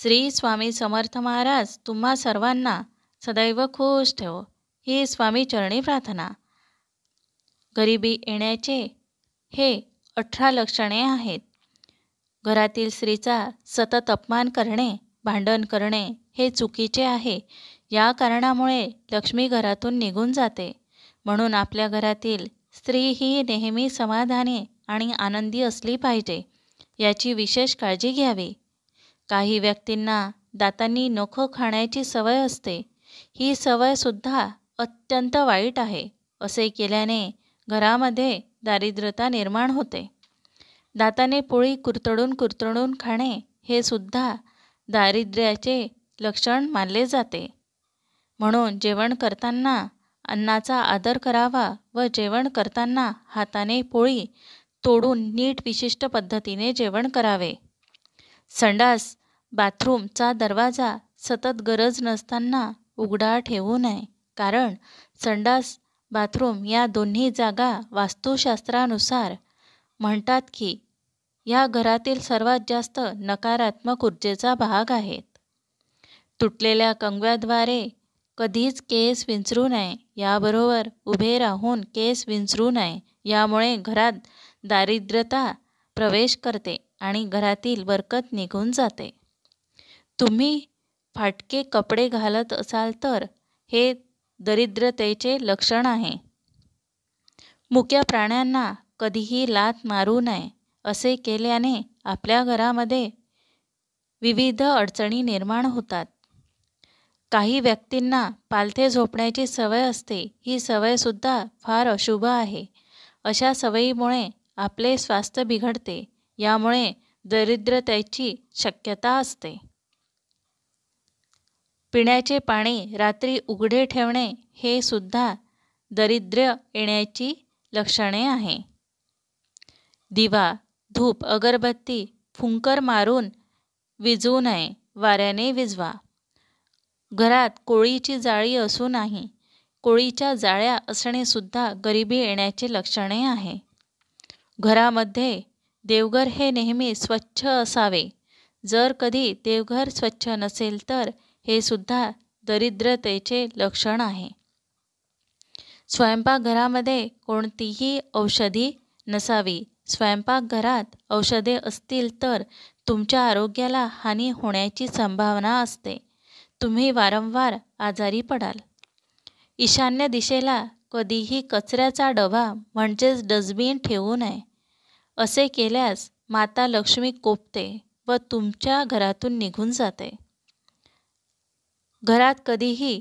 श्री स्वामी समर्थ महाराज तुम्हा सर्वांना सदैव खुश ठेव ही स्वामी चरणी प्रार्थना गरिबी येण्याचे हे अठरा लक्षणे आहेत घरातील स्त्रीचा सतत अपमान करणे भांडण करणे हे चुकीचे आहे या कारणामुळे लक्ष्मी घरातून निघून जाते म्हणून आपल्या घरातील स्त्री ही नेहमी समाधानी आणि आनंदी असली पाहिजे याची विशेष काळजी घ्यावी काही व्यक्तींना दातांनी नखं खाण्याची सवय असते ही सवयसुद्धा अत्यंत वाईट आहे असे केल्याने घरामध्ये दारिद्र्यता निर्माण होते दाताने पोळी कुरतडून कुरतडून खाणे हे सुद्धा दारिद्र्याचे लक्षण मानले जाते म्हणून जेवण करताना अन्नाचा आदर करावा व जेवण करताना हाताने पोळी तोडून नीट विशिष्ट पद्धतीने जेवण करावे संडास बाथरूमचा दरवाजा सतत गरज नसताना उघडा ठेवू नये कारण संडास बाथरूम या दोन्ही जागा वास्तुशास्त्रानुसार म्हणतात की या घरातील सर्वात जास्त नकारात्मक ऊर्जेचा भाग आहेत तुटलेल्या कंगव्याद्वारे कधीच केस विंचरू नये याबरोबर उभे राहून केस विंचरू नये यामुळे घरात दारिद्र्यता प्रवेश करते आणि घरातील बरकत निघून जाते तुम्ही फाटके कपडे घालत असाल तर हे दरिद्रतेचे लक्षण आहे मुक्या प्राण्यांना कधीही लात मारू नये असे केल्याने आपल्या घरामध्ये विविध अडचणी निर्माण होतात काही व्यक्तींना पालथे झोपण्याची सवय असते ही सवयसुद्धा फार अशुभ आहे अशा सवयीमुळे आपले स्वास्थ्य बिघडते यामुळे दरिद्रतेची शक्यता असते पिण्याचे पाणी रात्री उघडे ठेवणे हे सुद्धा दरिद्र येण्याची लक्षणे आहे दिवा धूप अगरबत्ती फुंकर मारून विजवू नये वाऱ्याने विजवा घरात कोळीची जाळी असू नाही कोळीच्या जाळ्या असणेसुद्धा गरिबी येण्याचे लक्षणे आहे घरामध्ये देवघर हे नेहमी स्वच्छ असावे जर कधी देवघर स्वच्छ नसेल तर हे सुद्धा दरिद्रतेचे लक्षण आहे स्वयंपाकघरामध्ये कोणतीही औषधी नसावी स्वयंपाकघरात औषधे असतील तर तुमच्या आरोग्याला हानी होण्याची संभावना असते तुम्ही वारंवार आजारी पडाल ईशान्य दिशेला कधीही कचऱ्याचा डबा म्हणजेच डस्टबिन ठेवू नये असे केल्यास माता लक्ष्मी कोपते व तुमच्या घरातून निघून जाते घरात कधीही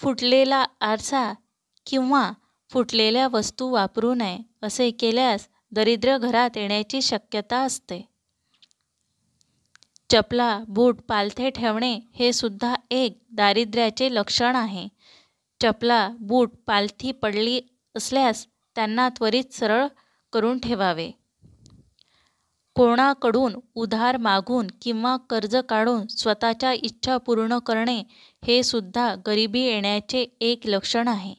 फुटलेला आरसा किंवा फुटलेल्या वस्तू वापरू नये असे केल्यास दरिद्र घरात येण्याची शक्यता असते चपला बूट पालथे ठेवणे हे सुद्धा एक दारिद्र्याचे लक्षण आहे चपला बूट पालथी पडली असल्यास त्यांना त्वरित सरळ करून ठेवावे कोणाकडून उधार मागून किंवा कर्ज काढून स्वतःच्या इच्छा पूर्ण करणे हे सुद्धा गरिबी येण्याचे एक लक्षण आहे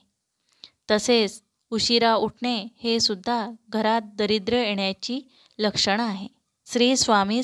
तसेच उशिरा उठणे हे सुद्धा घरात दरिद्र येण्याची लक्षण आहे श्री स्वामी